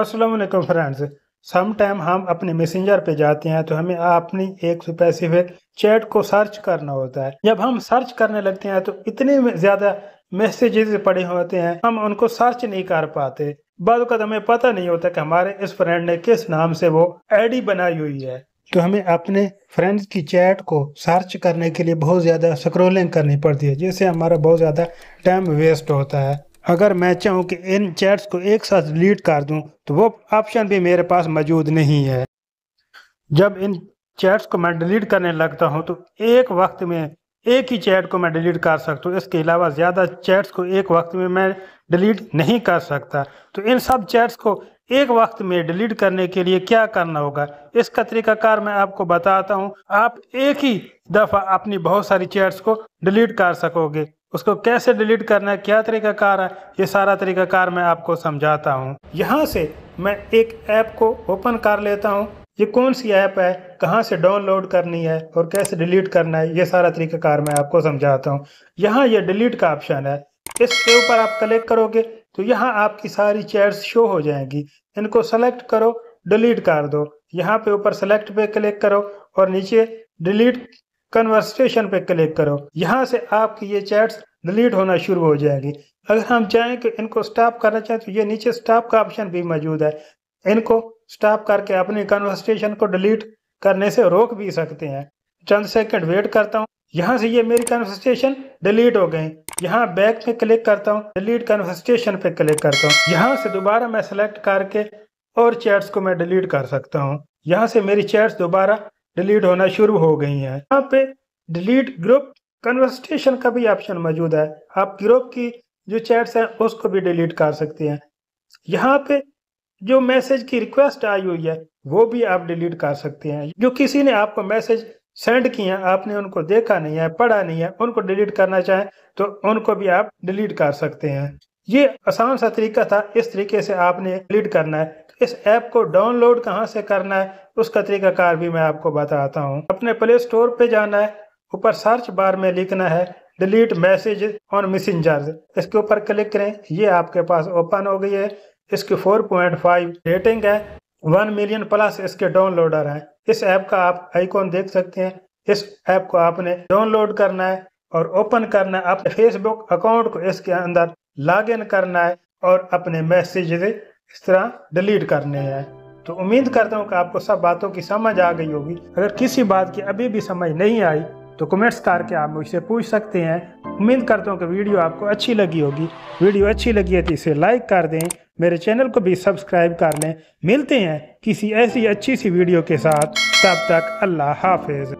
Aslam friends some time हम अपने messenger पे जाते हैं तो हमें अपनी एक स्पेसिफिक चैट को सर्च करना होता है जब हम सर्च करने लगते हैं तो इतने ज़्यादा मैसेजेस पड़े होते हैं हम उनको सर्च नहीं कर पाते बाद का तो हमें पता नहीं होता कि हमारे इस फ्रेंड ने किस नाम से वो आईडी बनाई हुई है तो हमें अपने फ्रेंड्स की चैट को सर्च करने के लिए बहुत ज़्यादा स्क्रोलिंग करनी पड़ती है जिससे हमारा बहुत ज़्यादा टाइम वेस्ट होता है अगर मैं चाहूँ कि इन चैट्स को एक साथ डिलीट कर दूँ तो वो ऑप्शन भी मेरे पास मौजूद नहीं है जब इन चैट्स को मैं डिलीट करने लगता हूँ तो एक वक्त में एक ही चैट को मैं डिलीट कर सकता हूँ इसके अलावा ज़्यादा चैट्स को एक वक्त में मैं डिलीट नहीं कर सकता तो इन सब चैट्स को एक वक्त में डिलीट करने के लिए क्या करना होगा इसका तरीकाकार मैं आपको बताता हूँ आप एक ही दफ़ा अपनी बहुत सारी चैट्स को डिलीट कर सकोगे उसको कैसे डिलीट करना है क्या तरीका कार है ये सारा तरीका कार मैं आपको समझाता हूँ यहाँ से मैं एक ऐप को ओपन कर लेता हूँ ये कौन सी ऐप है कहाँ से डाउनलोड करनी है और कैसे डिलीट करना है ये सारा तरीका कार मैं आपको समझाता हूँ यहाँ ये डिलीट का ऑप्शन है इस इसके ऊपर आप कलेक्ट करोगे तो यहाँ आपकी सारी चैट्स शो हो जाएंगी इनको सेलेक्ट करो डिलीट कर दो यहाँ पे ऊपर सेलेक्ट पे क्लिक करो और नीचे डिलीट कन्वर्सेशन पे क्लिक करो यहाँ से आपकी ये चैट्स डिलीट होना शुरू हो जाएगी अगर हम चाहें कि इनको स्टॉप करना चाहें तो ये नीचे स्टॉप का ऑप्शन भी मौजूद है इनको स्टॉप करके अपने कन्वर्सेशन को डिलीट करने से रोक भी सकते हैं चंद सेकंड वेट करता हूँ यहाँ से ये मेरी कन्वर्सेशन डिलीट हो गई यहाँ बैक पे क्लिक करता हूँ डिलीट कन्वर्सेशन पे क्लिक करता हूँ यहाँ से दोबारा मैं सेलेक्ट करके और चैट्स को मैं डिलीट कर सकता हूँ यहाँ से मेरी चैट्स दोबारा डिलीट होना शुरू हो गई हैं यहाँ पे डिलीट ग्रुप कन्वर्सेशन का भी ऑप्शन मौजूद है आप ग्रुप की जो चैट्स हैं उसको भी डिलीट कर सकते हैं यहाँ पे जो मैसेज की रिक्वेस्ट आई हुई है वो भी आप डिलीट कर सकते हैं जो किसी ने आपको मैसेज सेंड किया आपने उनको देखा नहीं है पढ़ा नहीं है उनको डिलीट करना चाहें तो उनको भी आप डिलीट कर सकते हैं ये आसान सा तरीका था इस तरीके से आपने लीड करना है इस ऐप को डाउनलोड कहाँ से करना है उसका तरीकाकार भी मैं आपको बताता हूँ अपने प्ले स्टोर पे जाना है ऊपर सर्च बार में लिखना है डिलीट मैसेज ऑन मैसेंजर इसके ऊपर क्लिक करें ये आपके पास ओपन हो गई है इसकी 4.5 रेटिंग है वन मिलियन प्लस इसके डाउनलोडर हैं इस ऐप का आप आईकॉन देख सकते हैं इस ऐप को आपने डाउनलोड करना है और ओपन करना है अपने फेसबुक अकाउंट को इसके अंदर लॉग इन करना है और अपने मैसेज इस तरह डिलीट करने हैं तो उम्मीद करता हूँ कि आपको सब बातों की समझ आ गई होगी अगर किसी बात की अभी भी समझ नहीं आई तो कमेंट्स करके आप मुझसे पूछ सकते हैं उम्मीद करता हूँ कि वीडियो आपको अच्छी लगी होगी वीडियो अच्छी लगी है तो इसे लाइक कर दें मेरे चैनल को भी सब्सक्राइब कर लें मिलते हैं किसी ऐसी अच्छी सी वीडियो के साथ तब तक अल्लाह हाफिज़